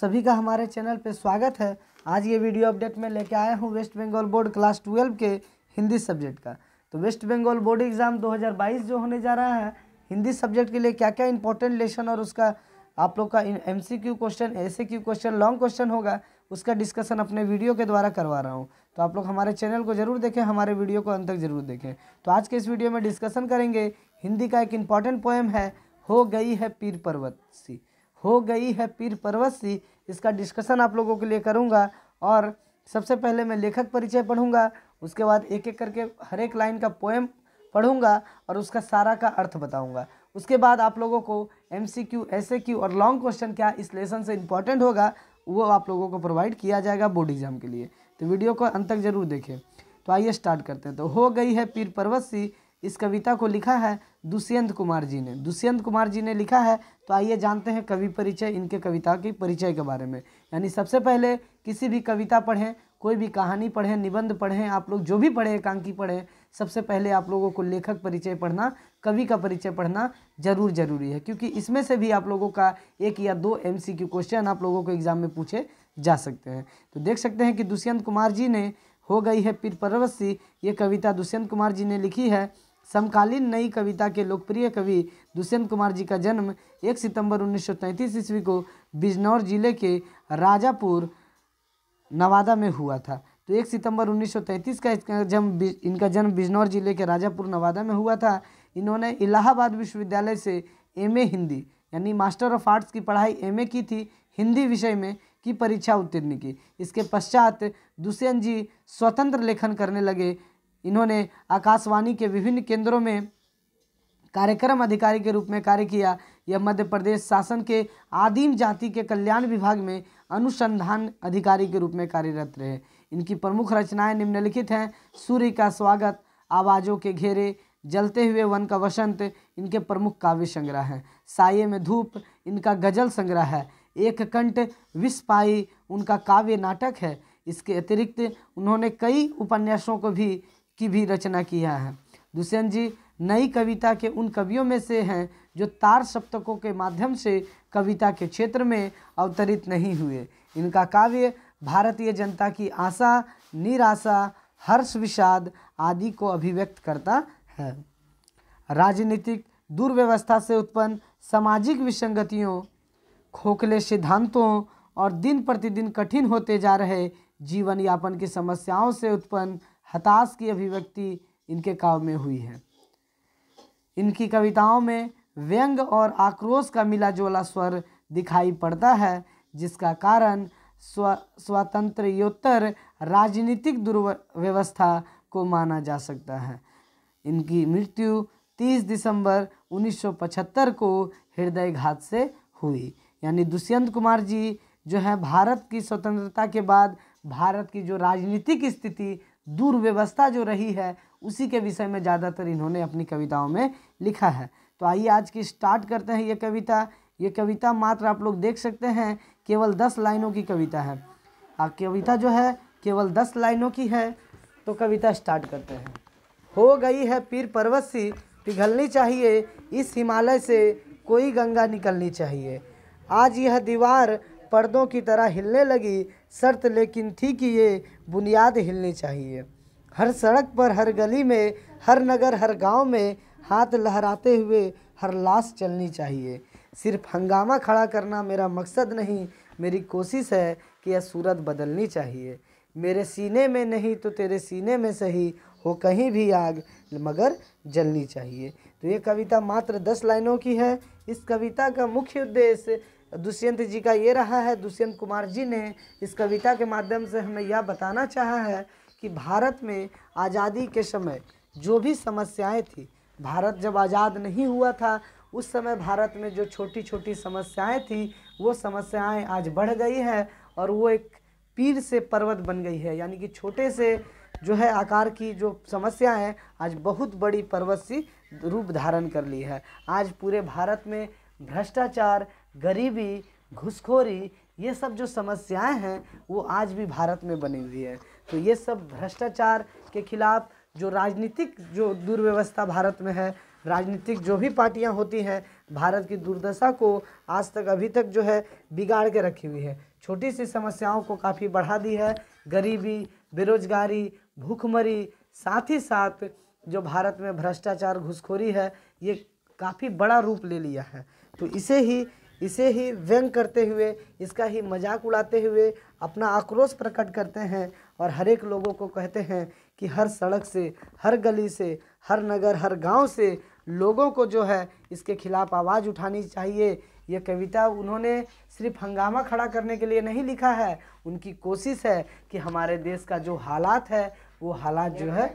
सभी का हमारे चैनल पर स्वागत है आज ये वीडियो अपडेट में लेके आया हूँ West Bengal board class twelve के हिंदी सब्जेक्ट का तो वेस्ट बंगाल बोर्ड एग्ज़ाम 2022 जो होने जा रहा है हिंदी सब्जेक्ट के लिए क्या क्या इंपॉर्टेंट लेसन और उसका आप लोग का एम सी क्यू क्वेश्चन ऐसे क्यू क्वेश्चन लॉन्ग क्वेश्चन होगा उसका डिस्कशन अपने वीडियो के द्वारा करवा रहा हूँ तो आप लोग हमारे चैनल को जरूर देखें हमारे वीडियो को अंत तक जरूर देखें तो आज के इस वीडियो में डिस्कशन करेंगे हिंदी का एक इम्पॉर्टेंट पोएम है हो गई है पीर पर्वत सी हो गई है पीर परवसी इसका डिस्कशन आप लोगों के लिए करूँगा और सबसे पहले मैं लेखक परिचय पढ़ूंगा उसके बाद एक एक करके हर एक लाइन का पोएम पढ़ूँगा और उसका सारा का अर्थ बताऊँगा उसके बाद आप लोगों को M C Q S A Q और लॉन्ग क्वेश्चन क्या इस लेसन से इम्पॉर्टेंट होगा वो आप लोगों को प्रोवाइड किया जाएगा बोर्ड एग्जाम के लिए तो वीडियो को अंत तक जरूर देखें तो आइए स्टार्ट करते हैं तो हो गई है पीर परवत सी इस कविता को लिखा है दुष्यंत कुमार जी ने दुष्यंत कुमार जी ने लिखा है तो आइए जानते हैं कवि परिचय इनके कविता के परिचय के बारे में यानी सबसे पहले किसी भी कविता पढ़ें कोई भी कहानी पढ़ें निबंध पढ़ें आप लोग जो भी पढ़ें एकांकी पढ़ें सबसे पहले आप लोगों को लेखक परिचय पढ़ना कवि का परिचय पढ़ना जरूर जरूरी है क्योंकि इसमें से भी आप लोगों का एक या दो एम क्वेश्चन आप लोगों को एग्जाम में पूछे जा सकते हैं तो देख सकते हैं कि दुष्यंत कुमार जी ने हो गई है पीर परवसी ये कविता दुष्यंत कुमार जी ने लिखी है समकालीन नई कविता के लोकप्रिय कवि दुष्यंत कुमार जी का जन्म 1 सितंबर 1933 ईस्वी को बिजनौर जिले के राजापुर नवादा में हुआ था तो 1 सितंबर 1933 का इसका जन्म इनका जन्म बिजनौर जिले के राजापुर नवादा में हुआ था इन्होंने इलाहाबाद विश्वविद्यालय से एमए हिंदी यानी मास्टर ऑफ आर्ट्स की पढ़ाई एमए की थी हिंदी विषय में की परीक्षा उत्तीर्ण की इसके पश्चात दुष्यंत जी स्वतंत्र लेखन करने लगे इन्होंने आकाशवाणी के विभिन्न केंद्रों में कार्यक्रम अधिकारी के रूप में कार्य किया यह मध्य प्रदेश शासन के आदिम जाति के कल्याण विभाग में अनुसंधान अधिकारी के रूप में कार्यरत रहे इनकी प्रमुख रचनाएं निम्नलिखित हैं सूर्य का स्वागत आवाज़ों के घेरे जलते हुए वन का वसंत इनके प्रमुख काव्य संग्रह हैं साये में धूप इनका गजल संग्रह है एक कंठ विस्पाई उनका काव्य नाटक है इसके अतिरिक्त उन्होंने कई उपन्यासों को भी की भी रचना किया है दुष्यंत जी नई कविता के उन कवियों में से हैं जो तार सप्तकों के माध्यम से कविता के क्षेत्र में अवतरित नहीं हुए इनका काव्य भारतीय जनता की आशा निराशा हर्ष विषाद आदि को अभिव्यक्त करता है राजनीतिक दुर्व्यवस्था से उत्पन्न सामाजिक विसंगतियों खोखले सिद्धांतों और दिन प्रतिदिन कठिन होते जा रहे जीवन यापन की समस्याओं से उत्पन्न हताश की अभिव्यक्ति इनके काव्य में हुई है इनकी कविताओं में व्यंग और आक्रोश का मिला जुला स्वर दिखाई पड़ता है जिसका कारण स्व स्वतंत्रोत्तर राजनीतिक दुर्व्यवस्था को माना जा सकता है इनकी मृत्यु 30 दिसंबर 1975 को हृदयघात से हुई यानी दुष्यंत कुमार जी जो है भारत की स्वतंत्रता के बाद भारत की जो राजनीतिक स्थिति दुर्व्यवस्था जो रही है उसी के विषय में ज़्यादातर इन्होंने अपनी कविताओं में लिखा है तो आइए आज की स्टार्ट करते हैं ये कविता ये कविता मात्र आप लोग देख सकते हैं केवल दस लाइनों की कविता है आप कविता जो है केवल दस लाइनों की है तो कविता स्टार्ट करते हैं हो गई है पीर पर्वत सी पिघलनी चाहिए इस हिमालय से कोई गंगा निकलनी चाहिए आज यह दीवार पर्दों की तरह हिलने लगी शर्त लेकिन थी कि ये बुनियाद हिलनी चाहिए हर सड़क पर हर गली में हर नगर हर गांव में हाथ लहराते हुए हर लाश चलनी चाहिए सिर्फ हंगामा खड़ा करना मेरा मकसद नहीं मेरी कोशिश है कि यह सूरत बदलनी चाहिए मेरे सीने में नहीं तो तेरे सीने में सही हो कहीं भी आग मगर जलनी चाहिए तो ये कविता मात्र दस लाइनों की है इस कविता का मुख्य उद्देश्य दुष्यंत जी का ये रहा है दुष्यंत कुमार जी ने इस कविता के माध्यम से हमें यह बताना चाहा है कि भारत में आज़ादी के समय जो भी समस्याएं थी भारत जब आज़ाद नहीं हुआ था उस समय भारत में जो छोटी छोटी समस्याएं थी वो समस्याएं आज बढ़ गई है और वो एक पीर से पर्वत बन गई है यानी कि छोटे से जो है आकार की जो समस्या है आज बहुत बड़ी पर्वत सी रूप धारण कर ली है आज पूरे भारत में भ्रष्टाचार गरीबी घुसखोरी ये सब जो समस्याएं हैं वो आज भी भारत में बनी हुई है तो ये सब भ्रष्टाचार के खिलाफ जो राजनीतिक जो दुर्व्यवस्था भारत में है राजनीतिक जो भी पार्टियां होती हैं भारत की दुर्दशा को आज तक अभी तक जो है बिगाड़ के रखी हुई है छोटी सी समस्याओं को काफ़ी बढ़ा दी है गरीबी बेरोजगारी भूखमरी साथ ही साथ जो भारत में भ्रष्टाचार घुसखोरी है ये काफ़ी बड़ा रूप ले लिया है तो इसे ही इसे ही व्यंग करते हुए इसका ही मजाक उड़ाते हुए अपना आक्रोश प्रकट करते हैं और हर एक लोगों को कहते हैं कि हर सड़क से हर गली से हर नगर हर गांव से लोगों को जो है इसके खिलाफ आवाज़ उठानी चाहिए यह कविता उन्होंने सिर्फ हंगामा खड़ा करने के लिए नहीं लिखा है उनकी कोशिश है कि हमारे देश का जो हालात है वो हालात जो है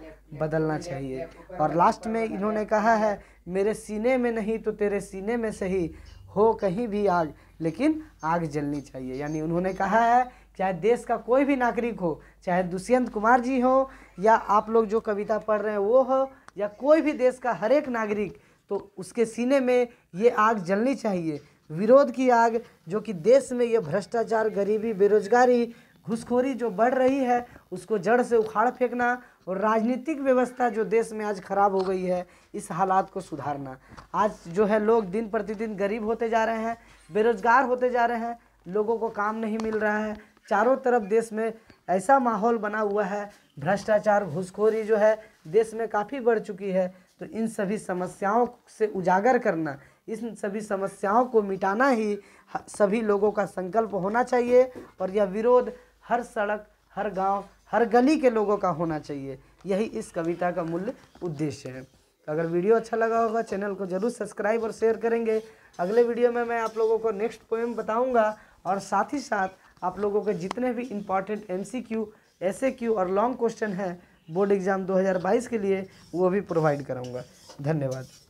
बदलना चाहिए और लास्ट में इन्होंने कहा है मेरे सीने में नहीं तो तेरे सीने में सही हो कहीं भी आग लेकिन आग जलनी चाहिए यानी उन्होंने कहा है चाहे देश का कोई भी नागरिक हो चाहे दुष्यंत कुमार जी हो या आप लोग जो कविता पढ़ रहे हैं वो हो या कोई भी देश का हर एक नागरिक तो उसके सीने में ये आग जलनी चाहिए विरोध की आग जो कि देश में ये भ्रष्टाचार गरीबी बेरोजगारी घुसखोरी जो बढ़ रही है उसको जड़ से उखाड़ फेंकना और राजनीतिक व्यवस्था जो देश में आज खराब हो गई है इस हालात को सुधारना आज जो है लोग दिन प्रतिदिन गरीब होते जा रहे हैं बेरोजगार होते जा रहे हैं लोगों को काम नहीं मिल रहा है चारों तरफ देश में ऐसा माहौल बना हुआ है भ्रष्टाचार घुसखोरी जो है देश में काफ़ी बढ़ चुकी है तो इन सभी समस्याओं से उजागर करना इन सभी समस्याओं को मिटाना ही सभी लोगों का संकल्प होना चाहिए और यह विरोध हर सड़क हर गांव, हर गली के लोगों का होना चाहिए यही इस कविता का मूल उद्देश्य है तो अगर वीडियो अच्छा लगा होगा चैनल को जरूर सब्सक्राइब और शेयर करेंगे अगले वीडियो में मैं आप लोगों को नेक्स्ट पोएम बताऊंगा और साथ ही साथ आप लोगों के जितने भी important M C Q S A Q और लॉन्ग क्वेश्चन हैं बोर्ड एग्ज़ाम 2022 के लिए वो भी प्रोवाइड कराऊंगा धन्यवाद